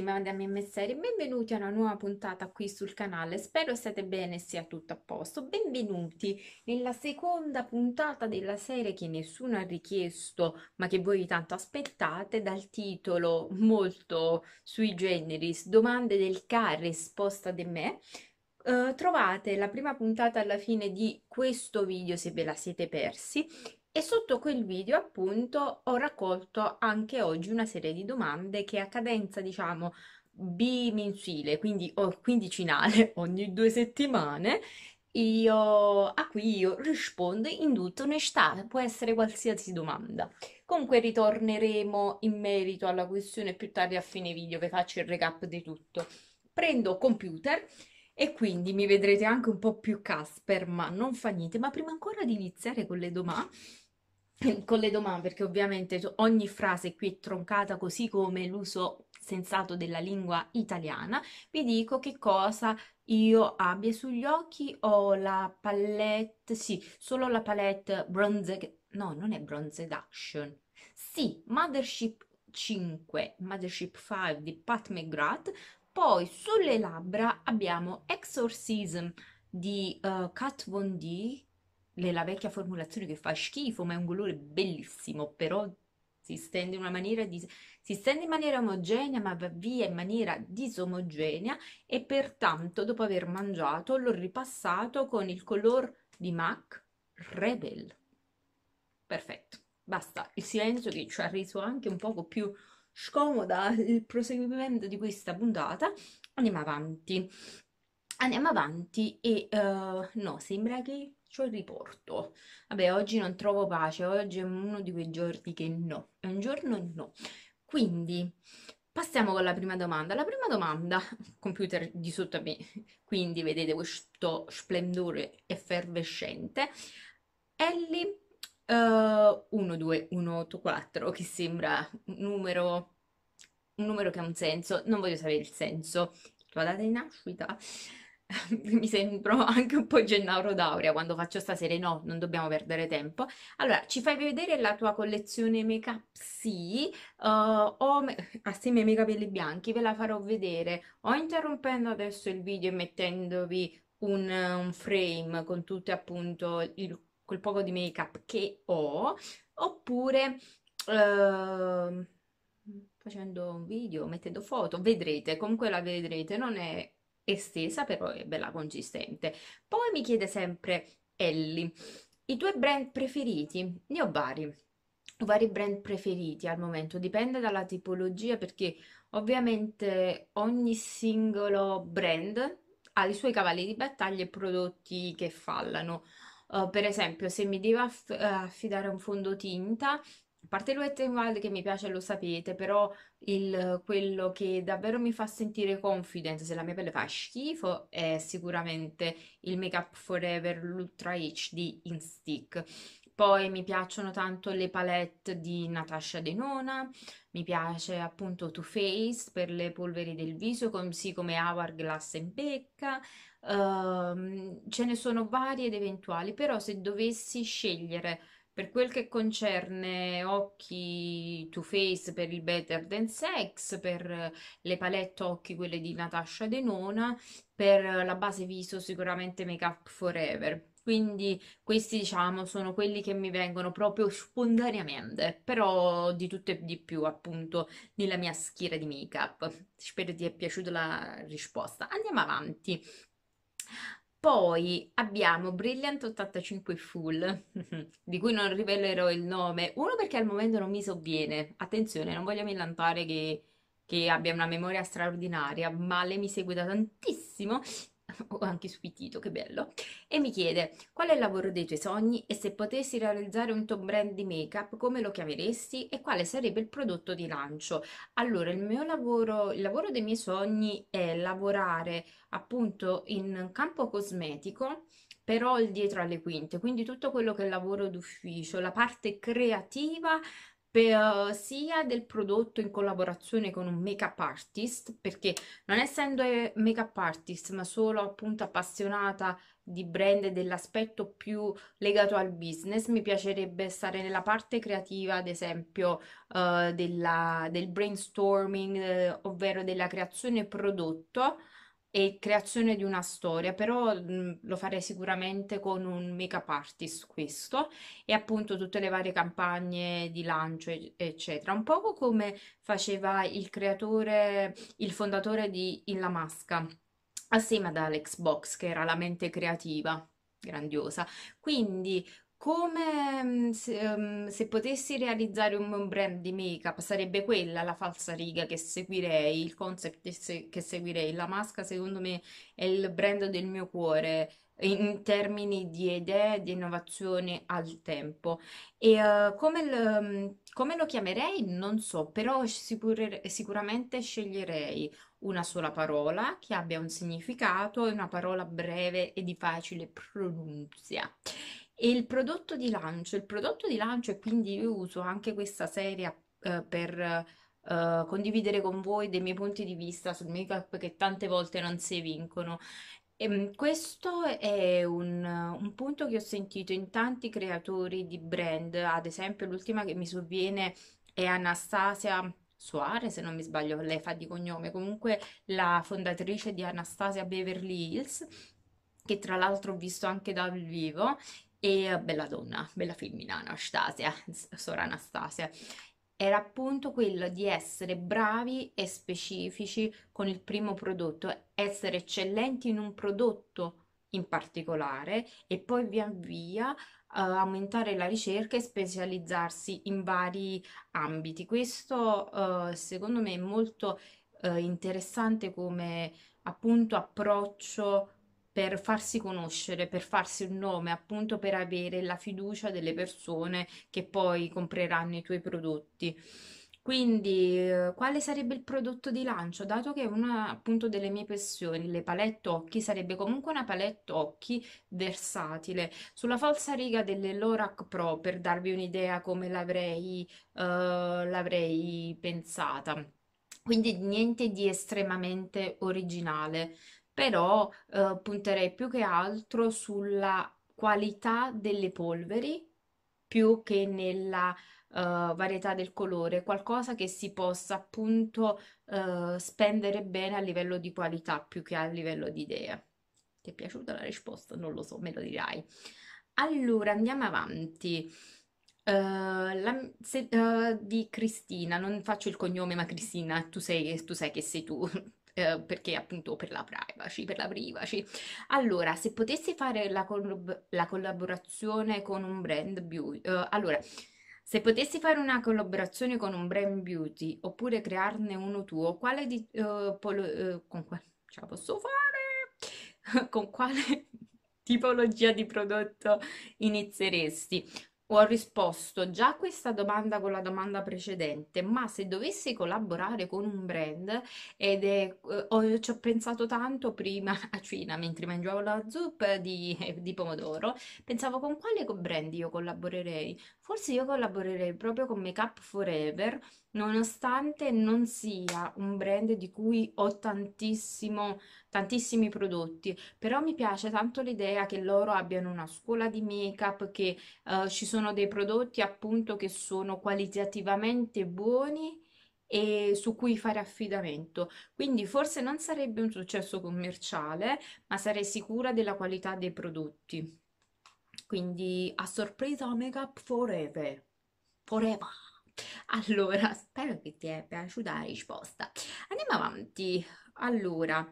settimana di MMSeri, benvenuti a una nuova puntata qui sul canale, spero siate bene e sia tutto a posto, benvenuti nella seconda puntata della serie che nessuno ha richiesto ma che voi tanto aspettate dal titolo molto sui generis, domande del CAR risposta di me, Uh, trovate la prima puntata alla fine di questo video se ve la siete persi e sotto quel video, appunto, ho raccolto anche oggi una serie di domande che a cadenza, diciamo, bimensile, quindi o quindicinale, ogni due settimane, io, a cui io rispondo in tutta onestà, può essere qualsiasi domanda. Comunque ritorneremo in merito alla questione più tardi a fine video, vi faccio il recap di tutto. Prendo computer e quindi mi vedrete anche un po' più Casper, ma non fa niente. Ma prima ancora di iniziare con le domande, con le domande, perché ovviamente ogni frase qui è troncata così come l'uso sensato della lingua italiana, vi dico che cosa io abbia sugli occhi, ho la palette, sì, solo la palette bronze, no, non è bronze action, sì, Mothership 5, Mothership 5 di Pat McGrath, poi sulle labbra abbiamo Exorcism di uh, Kat Von D, la vecchia formulazione che fa schifo, ma è un colore bellissimo, però si stende in, maniera, di, si stende in maniera omogenea, ma va via in maniera disomogenea e pertanto dopo aver mangiato l'ho ripassato con il color di MAC Rebel. Perfetto, basta il silenzio che ci ha reso anche un poco più scomoda il proseguimento di questa puntata. Andiamo avanti. Andiamo avanti e uh, no, sembra che faccio il riporto. Vabbè, oggi non trovo pace, oggi è uno di quei giorni che no, è un giorno no. Quindi passiamo con la prima domanda. La prima domanda, computer di sotto a me, quindi vedete questo splendore effervescente. Ellie uh, 12184 che sembra un numero un numero che ha un senso, non voglio sapere il senso. La data di nascita mi sembro anche un po' Gennauro D'Aurea quando faccio stasera, no, non dobbiamo perdere tempo. Allora, ci fai vedere la tua collezione make-up? Sì, uh, eh, o me- assieme ah, ai miei capelli bianchi ve la farò vedere o interrompendo adesso il video e mettendovi un, un frame con tutto appunto il, quel poco di make-up che ho, oppure... Uh, facendo un video, mettendo foto, vedrete, comunque la vedrete, non è estesa però è bella consistente. Poi mi chiede sempre Ellie, i tuoi brand preferiti? Ne ho vari, ho vari brand preferiti al momento, dipende dalla tipologia perché ovviamente ogni singolo brand ha i suoi cavalli di battaglia e prodotti che fallano. Uh, per esempio, se mi devo aff- eh, affidare un fondotinta, a parte il Wet n Wild che mi piace, lo sapete, però il, quello che davvero mi fa sentire confident se la mia pelle fa schifo è sicuramente il Make Up Forever Ultra HD in Poi mi piacciono tanto le palette di Natasha Denona, mi piace appunto Too Faced per le polveri del viso, così come Hourglass e Becca. Uh, ehm, ce ne sono varie ed eventuali, però se dovessi scegliere per quel che concerne occhi to face per il Better Than Sex, per le palette occhi, quelle di Natasha Denona, per la base viso sicuramente Make Up Forever. Quindi questi diciamo sono quelli che mi vengono proprio spontaneamente, però di tutto e di più appunto nella mia schiera di make up. Spero ti è piaciuta la risposta. Andiamo avanti. Poi abbiamo Brilliant 85 Full, di cui non rivelerò il nome, uno perché al momento non mi sovviene, attenzione, non voglio millantare che, che abbia una memoria straordinaria, ma lei mi segue da tantissimo o anche subitito, che bello, e mi chiede qual è il lavoro dei tuoi sogni e se potessi realizzare un tuo brand di make-up, come lo chiameresti e quale sarebbe il prodotto di lancio? Allora, il mio lavoro, il lavoro dei miei sogni è lavorare appunto in campo cosmetico, però il dietro alle quinte, quindi tutto quello che è lavoro d'ufficio, la parte creativa per, eh, sia del prodotto in collaborazione con un make-up artist, perché non essendo eh, make-up artist, ma solo appunto appassionata di brand e dell'aspetto più legato al business, mi piacerebbe stare nella parte creativa, ad esempio, eh, della, del brainstorming, eh, ovvero della creazione prodotto creazione di una storia, però mh, mhmm, lo farei sicuramente con un make-up artist questo e appunto tutte le varie campagne di lancio eccetera, un po' come faceva il creatore, il fondatore di In La Masca, assieme ad Alex Box che era la mente creativa grandiosa. Quindi come mhmm, se, ehm, se potessi realizzare un brand di make-up, sarebbe quella la falsa riga che seguirei, il concept che se- che seguirei. La Masca, secondo me, è il brand del mio cuore in termini di idee, di innovazione al tempo. E eh, come, l- mhmm, come lo chiamerei? Non so, però sicur- sicuramente sceglierei una sola parola che abbia un significato e una parola breve e di facile pronunzia. E il prodotto di lancio, il prodotto di lancio, e quindi io uso anche questa serie eh, per eh, condividere con voi dei miei punti di vista sul make-up che tante volte non si vincono. E, ehm, questo è un, un, punto che ho sentito in tanti creatori di brand, ad esempio l'ultima che mi sovviene è Anastasia Suare, se non mi sbaglio, lei fa di cognome, comunque la fondatrice di Anastasia Beverly Hills, che tra l'altro ho visto anche dal vivo e bella donna, bella femmina Anastasia, sora Anastasia. Era appunto quello di essere bravi e specifici con il primo prodotto, essere eccellenti in un prodotto in particolare e poi via via uh, aumentare la ricerca e specializzarsi in vari ambiti. Questo uh, secondo me è molto uh, interessante come appunto approccio per farsi conoscere, per farsi un nome, appunto per avere la fiducia delle persone che poi compreranno i tuoi prodotti. Quindi, eh, quale sarebbe il prodotto di lancio? Dato che è una appunto delle mie passioni, le palette occhi, sarebbe comunque una palette occhi versatile. Sulla falsa riga delle Lorac Pro, per darvi un'idea come l'avrei eh, l'avrei pensata. Quindi niente di estremamente originale però eh, punterei più che altro sulla qualità delle polveri più che nella uh, varietà del colore, qualcosa che si possa appunto uh, spendere bene a livello di qualità più che a livello di idea. Ti è piaciuta la risposta? Non lo so, me lo dirai. Allora, andiamo avanti. Uh, la, se, di Cristina, non faccio il cognome, ma Cristina, tu, sei, tu sai che sei tu. Eh, perché appunto per la privacy, per la privacy. Allora, se potessi fare la, col la collaborazione con un brand beauty, eh, allora, se potessi fare una collaborazione con un brand beauty oppure crearne uno tuo, quale di, eh, eh con quale ce la posso fare? con quale tipologia di prodotto inizieresti? Ho risposto già a questa domanda con la domanda precedente, ma se dovessi collaborare con un brand, ed è, eh, ho- ci ho pensato tanto prima a Cina mentre mangiavo la zuppa di, di pomodoro, pensavo con quale brand io collaborerei. Forse io collaborerei proprio con Make Up Forever nonostante non sia un brand di cui ho tantissimo, tantissimi prodotti, però mi piace tanto l'idea che loro abbiano una scuola di make-up, che eh, ci sono dei prodotti appunto che sono qualitativamente buoni e su cui fare affidamento. Quindi forse non sarebbe un successo commerciale, ma sarei sicura della qualità dei prodotti. Quindi a sorpresa make-up forever. Forever. Allora, spero che ti è piaciuta la risposta. Andiamo avanti. Allora,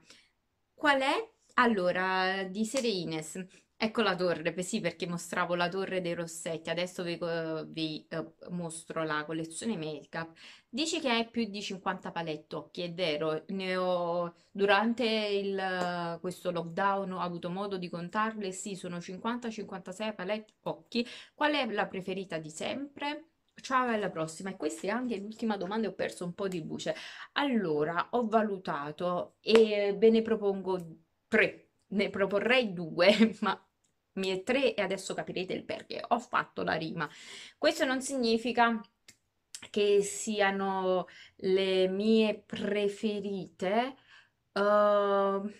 qual è? Allora, di Sere Ines. Ecco la torre, sì, perché mostravo la torre dei rossetti, adesso vi, vi eh, mostro la collezione make-up. Dici che hai più di 50 palette occhi, è vero, ne ho, durante il, questo lockdown ho avuto modo di contarle, sì, sono 50-56 palette occhi. Qual è la preferita di sempre? Ciao e alla prossima. E questa è anche l'ultima domanda, ho perso un po' di luce. Allora, ho valutato e ve ne propongo tre. Ne proporrei due, ma mi è tre e adesso capirete il perché. Ho fatto la rima. Questo non significa che siano le mie preferite. Uh,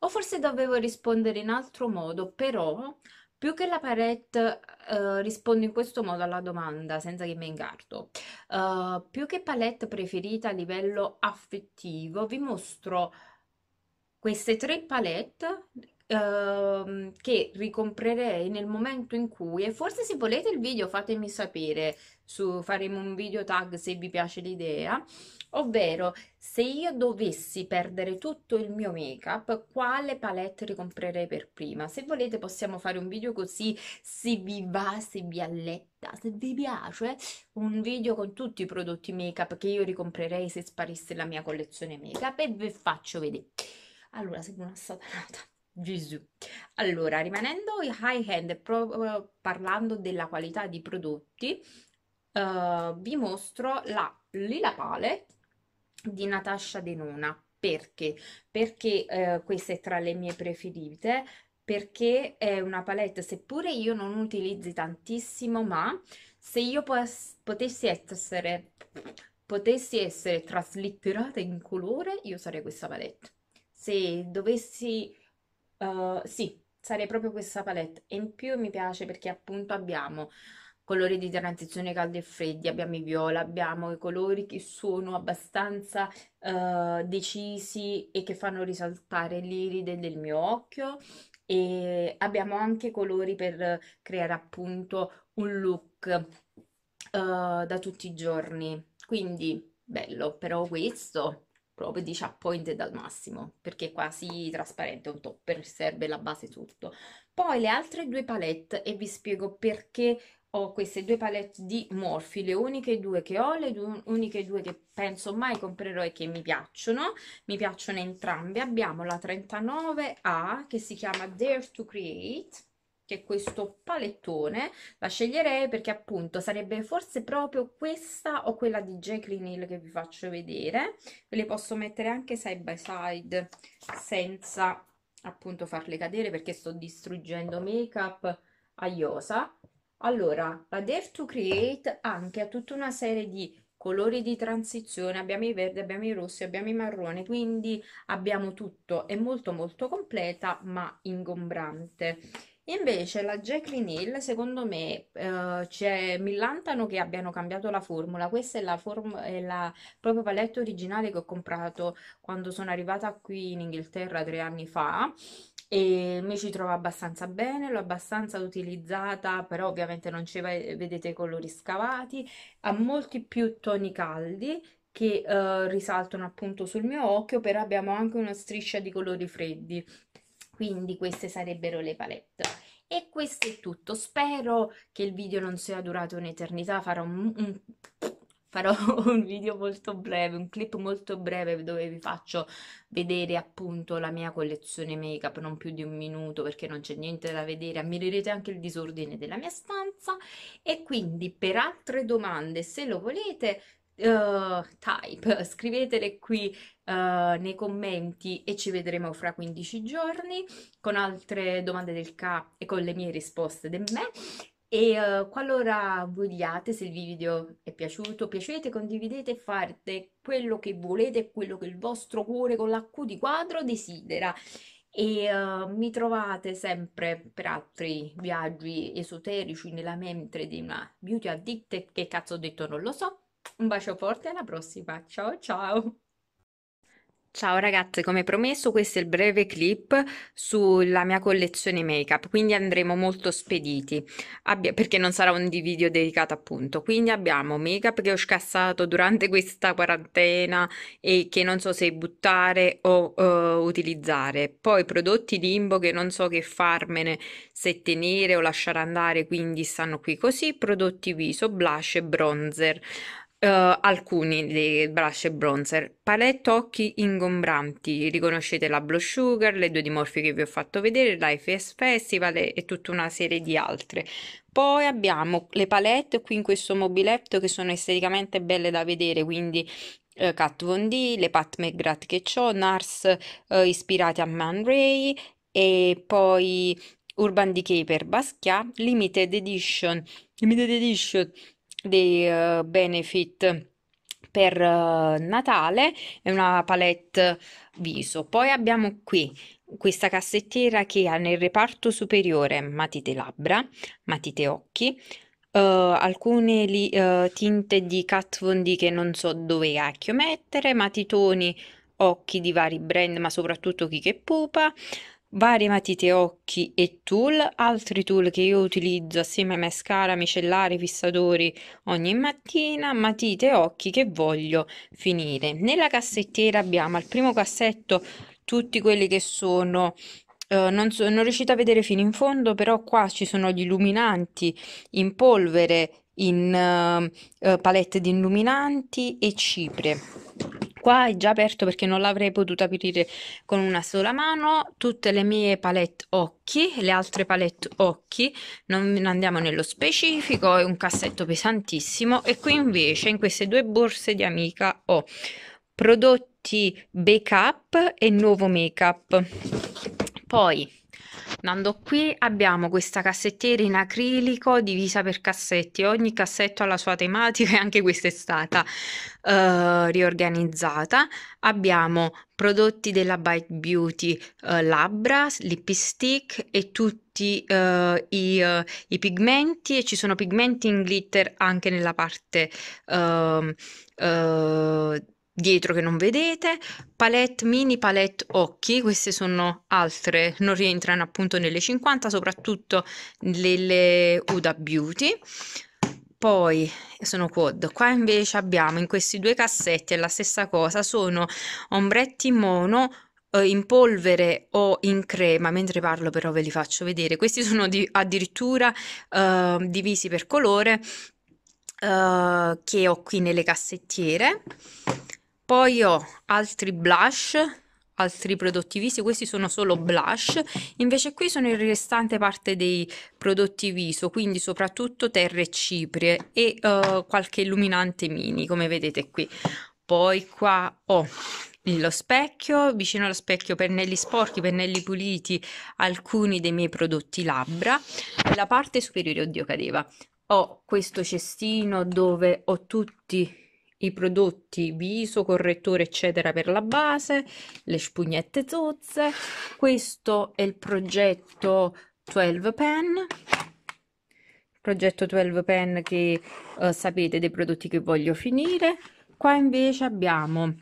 o forse dovevo rispondere in altro modo, però più che la palette, eh, rispondo in questo modo alla domanda, senza che mi incarto. Eh, più che palette preferita a livello affettivo, vi mostro queste tre palette Ehm, che ricomprerei nel momento in cui, e forse se volete il video fatemi sapere, su, faremo un video tag se vi piace l'idea, ovvero se io dovessi perdere tutto il mio make up, quale palette ricomprerei per prima? Se volete possiamo fare un video così, se vi va, se vi alletta, se vi piace, un video con tutti i prodotti make up che io ricomprerei se sparisse la mia collezione make up e vi faccio vedere. Allora, seguo una satanata. Gesù. Allora, rimanendo high end, pro- eh, parlando della qualità di prodotti, uh, vi mostro la Lila Palette di Natasha Denona. Perché? Perché uh, questa è tra le mie preferite, perché è una palette, seppure io non utilizzi tantissimo, ma se io potessi essere potessi essere traslitterata in colore, io sarei questa palette. Se dovessi Uhm, sì, sarei proprio questa palette. E in più mi piace perché appunto abbiamo colori di transizione caldi e freddi, abbiamo i viola, abbiamo i colori che sono abbastanza eh, decisi e che fanno risaltare l'iride del mio occhio e abbiamo anche colori per creare appunto un look eh, da tutti i giorni. Quindi bello, però questo proprio dice appointed al massimo perché è quasi trasparente, è un topper, serve la base tutto. Poi le altre due palette e vi spiego perché ho queste due palette di Morphe, le uniche due che ho, le due, uniche due che penso mai comprerò e che mi piacciono, mi piacciono entrambe. Abbiamo la 39A che si chiama Dare to Create che è questo palettone la sceglierei perché appunto sarebbe forse proprio questa o quella di Jacqueline Hill che vi faccio vedere ve le posso mettere anche side by side senza appunto farle cadere perché sto distruggendo make up a Iosa allora la Dare to Create anche ha tutta una serie di colori di transizione, abbiamo i verdi, abbiamo i rossi, abbiamo i marroni, quindi abbiamo tutto, è molto molto completa ma ingombrante Invece la Jacqueline Hill, secondo me, eh, c'è, millantano che abbiano cambiato la formula. Questa è la, form- è la proprio palette originale che ho comprato quando sono arrivata qui in Inghilterra tre anni fa e mi ci trovo abbastanza bene, l'ho abbastanza utilizzata, però ovviamente non ci vedete i colori scavati, ha molti più toni caldi che eh, risaltano appunto sul mio occhio, però abbiamo anche una striscia di colori freddi quindi queste sarebbero le palette e questo è tutto spero che il video non sia durato un'eternità farò un, un, farò un video molto breve un clip molto breve dove vi faccio vedere appunto la mia collezione make up non più di un minuto perché non c'è niente da vedere ammirerete anche il disordine della mia stanza e quindi per altre domande se lo volete uh, type, scrivetele qui uh, nei commenti e ci vedremo fra 15 giorni con altre domande del K e con le mie risposte di me. E uh, qualora vogliate, se il video è piaciuto, piacete, condividete, e fate quello che volete, quello che il vostro cuore con la Q di quadro desidera e uh, mi trovate sempre per altri viaggi esoterici nella mente di una beauty addicted, che cazzo ho detto non lo so, un bacio forte e alla prossima. Ciao ciao. Ciao ragazze, come promesso questo è il breve clip sulla mia collezione make-up, quindi andremo molto spediti, Abbia- perché non sarà un video dedicato appunto. Quindi abbiamo make-up che ho scassato durante questa quarantena e che non so se buttare o uh, utilizzare, poi prodotti limbo che non so che farmene, se tenere o lasciare andare, quindi stanno qui così, prodotti viso, blush e bronzer. Eh, alcuni dei blush e bronzer, palette occhi ingombranti, riconoscete la Blow Sugar, le due Morphe che vi ho fatto vedere, Life l'IFS Festival e, tutta una serie di altre. Poi abbiamo le palette qui in questo mobiletto che sono esteticamente belle da vedere, quindi eh, Kat Von D, le Pat McGrath che ho, Nars eh, ispirate a Man Ray e poi Urban Decay per Basquiat, Limited Edition, Limited Edition dei uh, benefit per uh, Natale e una palette viso. Poi abbiamo qui questa cassettiera che ha nel reparto superiore matite labbra, matite occhi, uh, alcune li, uh, tinte di Kat Von D che non so dove cacchio mettere, matitoni, occhi di vari brand, ma soprattutto Kike Pupa, varie matite occhi e tool, altri tool che io utilizzo assieme a mascara, micellari, fissatori ogni mattina, matite occhi che voglio finire. Nella cassettiera abbiamo al primo cassetto tutti quelli che sono Uh, non sono riuscita a vedere fino in fondo, però qua ci sono gli illuminanti in polvere, in uh, uh, palette di illuminanti e cipre qua è già aperto perché non l'avrei potuto aprire con una sola mano, tutte le mie palette occhi, le altre palette occhi, non andiamo nello specifico, è un cassetto pesantissimo e qui invece in queste due borse di Amica ho prodotti bake up e nuovo make up. Poi tornando qui abbiamo questa cassettiera in acrilico divisa per cassetti, ogni cassetto ha la sua tematica e anche questa è stata uh, riorganizzata. Abbiamo prodotti della Bite Beauty uh, labbra, lipstick e tutti uh, i, uh, i, pigmenti e ci sono pigmenti in glitter anche nella parte ehm, dietro che non vedete, palette mini, palette occhi, queste sono altre, non rientrano appunto nelle 50, soprattutto nelle Uda Beauty. Poi sono quad, qua invece abbiamo in questi due cassetti la stessa cosa, sono ombretti mono eh, in polvere o in crema, mentre parlo però ve li faccio vedere, questi sono di, addirittura eh, divisi per colore eh, che ho qui nelle cassettiere poi ho altri blush, altri prodotti viso, questi sono solo blush, invece qui sono il restante parte dei prodotti viso, quindi soprattutto terre ciprie e uh, qualche illuminante mini, come vedete qui. Poi qua ho lo specchio, vicino allo specchio pennelli sporchi, pennelli puliti, alcuni dei miei prodotti labbra. La parte superiore, oddio cadeva, ho questo cestino dove ho tutti i prodotti viso, correttore eccetera per la base, le spugnette zozze. Questo è il progetto 12 Pen, progetto 12 Pen che eh, sapete dei prodotti che voglio finire. Qua invece abbiamo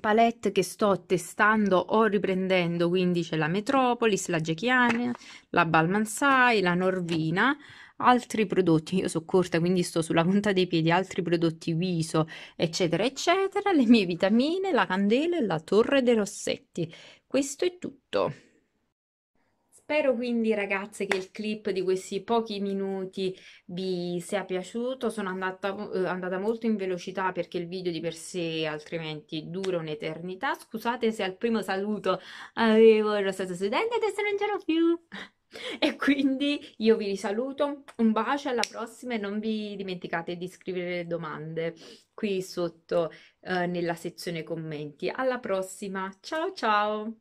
palette che sto testando o riprendendo, quindi c'è la Metropolis, la Gechiane, la Balmansai, la Norvina, altri prodotti, io sono corta quindi sto sulla punta dei piedi, altri prodotti viso eccetera eccetera, le mie vitamine, la candela e la torre dei rossetti. Questo è tutto. Spero quindi ragazze che il clip di questi pochi minuti vi sia piaciuto, sono andata, eh, andata molto in velocità perché il video di per sé altrimenti dura un'eternità, scusate se al primo saluto avevo il rossetto studente e adesso non ce l'ho più! E quindi io vi saluto, un bacio, alla prossima e non vi dimenticate di scrivere le domande qui sotto eh, nella sezione commenti. Alla prossima, ciao ciao!